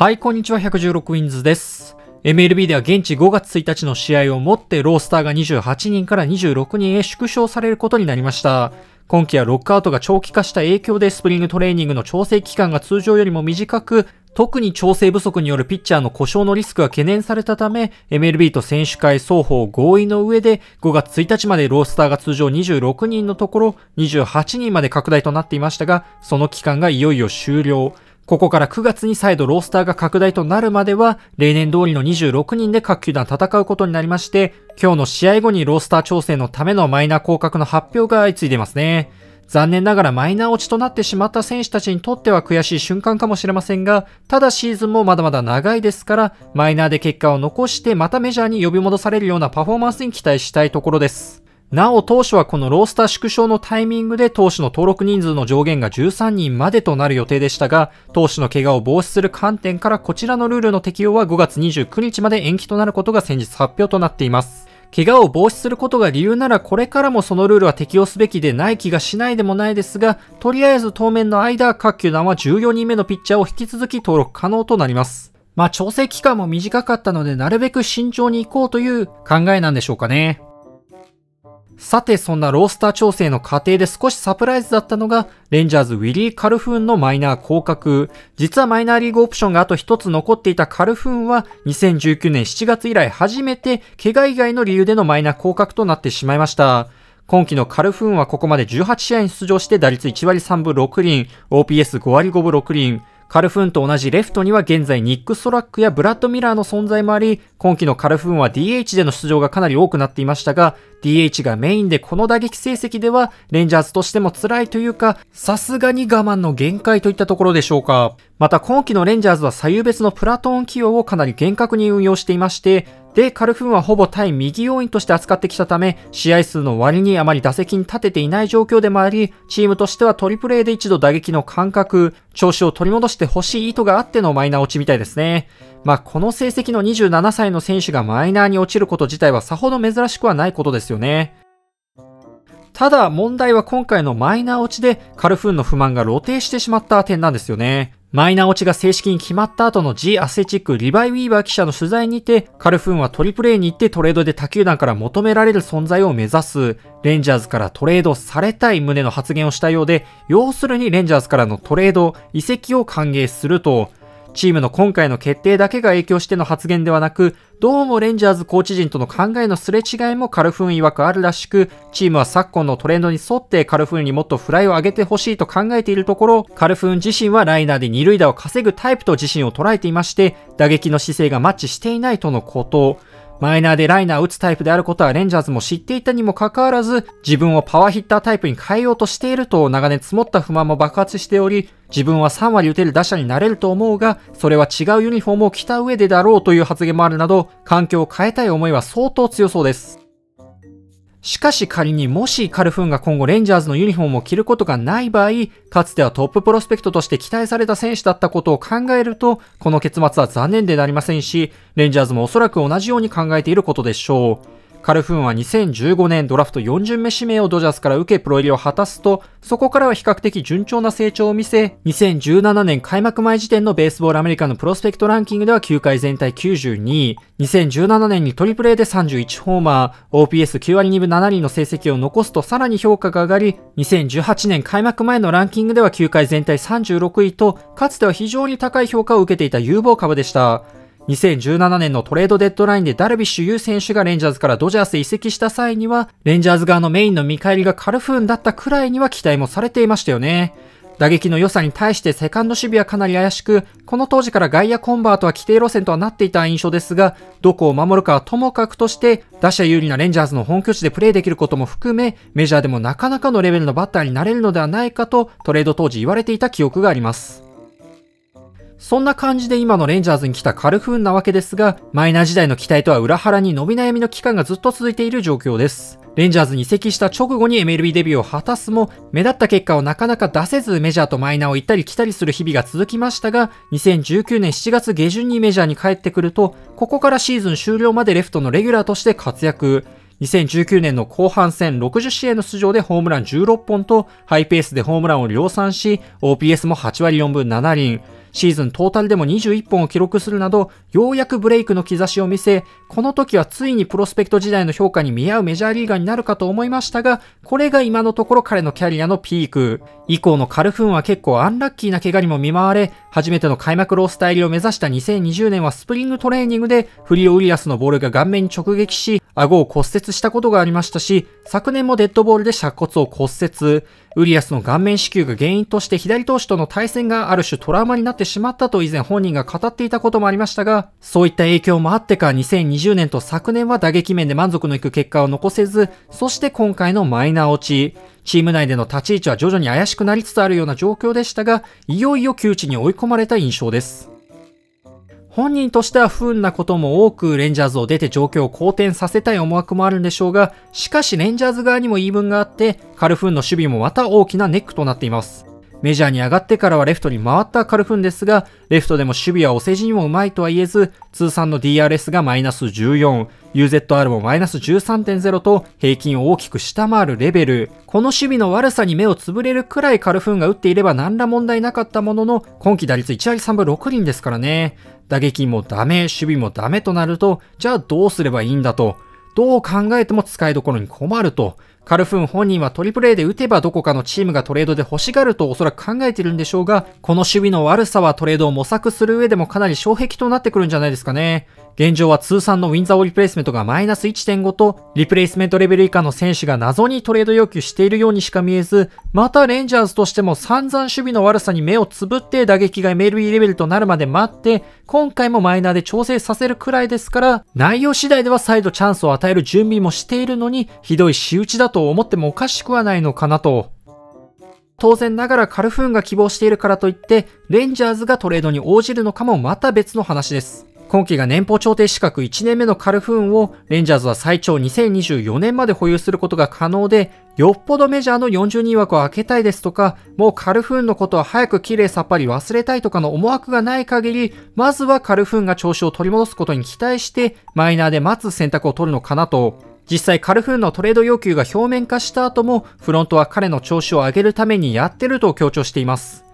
はい、こんにちは、116ウィンズです。MLB では現地5月1日の試合をもってロースターが28人から26人へ縮小されることになりました。今季はロックアウトが長期化した影響でスプリングトレーニングの調整期間が通常よりも短く、特に調整不足によるピッチャーの故障のリスクが懸念されたため、MLB と選手会双方合意の上で、5月1日までロースターが通常26人のところ、28人まで拡大となっていましたが、その期間がいよいよ終了。ここから9月に再度ロースターが拡大となるまでは、例年通りの26人で各球団戦うことになりまして、今日の試合後にロースター調整のためのマイナー降格の発表が相次いでますね。残念ながらマイナー落ちとなってしまった選手たちにとっては悔しい瞬間かもしれませんが、ただシーズンもまだまだ長いですから、マイナーで結果を残してまたメジャーに呼び戻されるようなパフォーマンスに期待したいところです。なお当初はこのロースター縮小のタイミングで当初の登録人数の上限が13人までとなる予定でしたが、当初の怪我を防止する観点からこちらのルールの適用は5月29日まで延期となることが先日発表となっています。怪我を防止することが理由ならこれからもそのルールは適用すべきでない気がしないでもないですが、とりあえず当面の間、各球団は14人目のピッチャーを引き続き登録可能となります。まあ調整期間も短かったのでなるべく慎重に行こうという考えなんでしょうかね。さて、そんなロースター調整の過程で少しサプライズだったのが、レンジャーズウィリー・カルフーンのマイナー降格。実はマイナーリーグオプションがあと一つ残っていたカルフーンは、2019年7月以来初めて、怪我以外の理由でのマイナー降格となってしまいました。今季のカルフーンはここまで18試合に出場して打率1割3分6厘、OPS5 割5分6厘、カルフーンと同じレフトには現在ニック・ストラックやブラッド・ミラーの存在もあり、今季のカルフーンは DH での出場がかなり多くなっていましたが、DH がメインでこの打撃成績では、レンジャーズとしても辛いというか、さすがに我慢の限界といったところでしょうか。また今期のレンジャーズは左右別のプラトーン起用をかなり厳格に運用していまして、で、カルフーンはほぼ対右要員として扱ってきたため、試合数の割にあまり打席に立てていない状況でもあり、チームとしてはトリプル A で一度打撃の感覚、調子を取り戻してほしい意図があってのマイナー落ちみたいですね。まあ、この成績の27歳の選手がマイナーに落ちること自体はさほど珍しくはないことですよね。ただ問題は今回のマイナー落ちでカルフーンの不満が露呈してしまった点なんですよね。マイナー落ちが正式に決まった後の G アセチックリバイ・ウィーバー記者の取材にて、カルフーンはトリプル A に行ってトレードで他球団から求められる存在を目指す、レンジャーズからトレードされたい旨の発言をしたようで、要するにレンジャーズからのトレード、移籍を歓迎すると、チームの今回の決定だけが影響しての発言ではなく、どうもレンジャーズコーチ陣との考えのすれ違いもカルフーン曰くあるらしく、チームは昨今のトレンドに沿ってカルフーンにもっとフライを上げてほしいと考えているところ、カルフーン自身はライナーで二塁打を稼ぐタイプと自身を捉えていまして、打撃の姿勢がマッチしていないとのこと。マイナーでライナー打つタイプであることはレンジャーズも知っていたにもかかわらず、自分をパワーヒッタータイプに変えようとしていると長年積もった不満も爆発しており、自分は3割打てる打者になれると思うが、それは違うユニフォームを着た上でだろうという発言もあるなど、環境を変えたい思いは相当強そうです。しかし仮にもしカルフーンが今後レンジャーズのユニフォームを着ることがない場合、かつてはトッププロスペクトとして期待された選手だったことを考えると、この結末は残念でなりませんし、レンジャーズもおそらく同じように考えていることでしょう。カルフーンは2015年ドラフト4巡目指名をドジャースから受けプロ入りを果たすと、そこからは比較的順調な成長を見せ、2017年開幕前時点のベースボールアメリカのプロスペクトランキングでは球界全体92位、2017年にトリプル A で31ホーマー、OPS9 割2分7厘の成績を残すとさらに評価が上がり、2018年開幕前のランキングでは球界全体36位と、かつては非常に高い評価を受けていた有望株でした。2017年のトレードデッドラインでダルビッシュ有選手がレンジャーズからドジャース移籍した際には、レンジャーズ側のメインの見返りがカルフーンだったくらいには期待もされていましたよね。打撃の良さに対してセカンド守備はかなり怪しく、この当時から外野コンバートは規定路線とはなっていた印象ですが、どこを守るかはともかくとして、打者有利なレンジャーズの本拠地でプレーできることも含め、メジャーでもなかなかのレベルのバッターになれるのではないかとトレード当時言われていた記憶があります。そんな感じで今のレンジャーズに来たカルフーンなわけですが、マイナー時代の期待とは裏腹に伸び悩みの期間がずっと続いている状況です。レンジャーズに移籍した直後に MLB デビューを果たすも、目立った結果をなかなか出せずメジャーとマイナーを行ったり来たりする日々が続きましたが、2019年7月下旬にメジャーに帰ってくると、ここからシーズン終了までレフトのレギュラーとして活躍。2019年の後半戦60試合の出場でホームラン16本とハイペースでホームランを量産し、OPS も8割4分7厘。シーズントータルでも21本を記録するなど、ようやくブレイクの兆しを見せ、この時はついにプロスペクト時代の評価に見合うメジャーリーガーになるかと思いましたが、これが今のところ彼のキャリアのピーク。以降のカルフーンは結構アンラッキーな怪我にも見舞われ、初めての開幕ロースタイルを目指した2020年はスプリングトレーニングで、フリオ・ウリアスのボールが顔面に直撃し、顎を骨折したことがありましたし、昨年もデッドボールで尺骨を骨折、ウリアスの顔面支給が原因として左投手との対戦がある種トラウマになってしまったと以前本人が語っていたこともありましたが、そういった影響もあってか2020年と昨年は打撃面で満足のいく結果を残せず、そして今回のマイナー落ち、チーム内での立ち位置は徐々に怪しくなりつつあるような状況でしたが、いよいよ窮地に追い込まれた印象です。本人としては不運なことも多くレンジャーズを出て状況を好転させたい思惑もあるんでしょうが、しかしレンジャーズ側にも言い分があって、カルフーンの守備もまた大きなネックとなっています。メジャーに上がってからはレフトに回ったカルフンですが、レフトでも守備はお世辞にもうまいとは言えず、通算の DRS がマイナス14、UZR もマイナス13.0と平均を大きく下回るレベル。この守備の悪さに目をつぶれるくらいカルフンが打っていれば何ら問題なかったものの、今季打率1割3分6厘ですからね。打撃もダメ、守備もダメとなると、じゃあどうすればいいんだと。どう考えても使いどころに困ると。カルフーン本人はトリプレ A で打てばどこかのチームがトレードで欲しがるとおそらく考えているんでしょうが、この守備の悪さはトレードを模索する上でもかなり障壁となってくるんじゃないですかね。現状は通算のウィンザーオリプレイスメントがマイナス1.5と、リプレイスメントレベル以下の選手が謎にトレード要求しているようにしか見えず、またレンジャーズとしても散々守備の悪さに目をつぶって打撃が MLB レベルとなるまで待って、今回もマイナーで調整させるくらいですから、内容次第では再度チャンスを与える準備もしているのに、ひどい仕打ちだと思ってもおかしくはないのかなと。当然ながらカルフーンが希望しているからといって、レンジャーズがトレードに応じるのかもまた別の話です。今季が年俸調停資格1年目のカルフーンをレンジャーズは最長2024年まで保有することが可能で、よっぽどメジャーの40人枠を開けたいですとか、もうカルフーンのことは早く綺麗さっぱり忘れたいとかの思惑がない限り、まずはカルフーンが調子を取り戻すことに期待して、マイナーで待つ選択を取るのかなと。実際カルフーンのトレード要求が表面化した後もフロントは彼の調子を上げるためにやってると強調しています。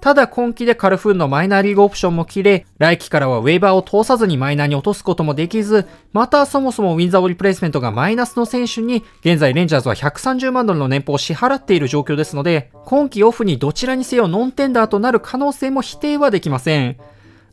ただ今季でカルフーンのマイナーリーグオプションも切れ、来季からはウェーバーを通さずにマイナーに落とすこともできず、またそもそもウィンザーオリプレイスメントがマイナスの選手に、現在レンジャーズは130万ドルの年俸を支払っている状況ですので、今季オフにどちらにせよノンテンダーとなる可能性も否定はできません。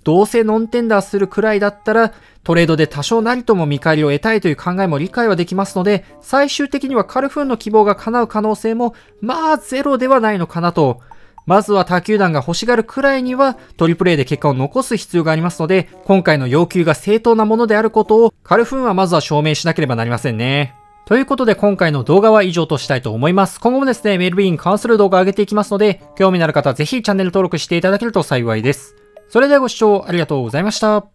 どうせノンテンダーするくらいだったら、トレードで多少なりとも見返りを得たいという考えも理解はできますので、最終的にはカルフーンの希望が叶う可能性も、まあゼロではないのかなと。まずは他球団が欲しがるくらいには、トリプレイで結果を残す必要がありますので、今回の要求が正当なものであることを、カルフーンはまずは証明しなければなりませんね。ということで今回の動画は以上としたいと思います。今後もですね、メルビーンに関する動画を上げていきますので、興味のある方はぜひチャンネル登録していただけると幸いです。それではご視聴ありがとうございました。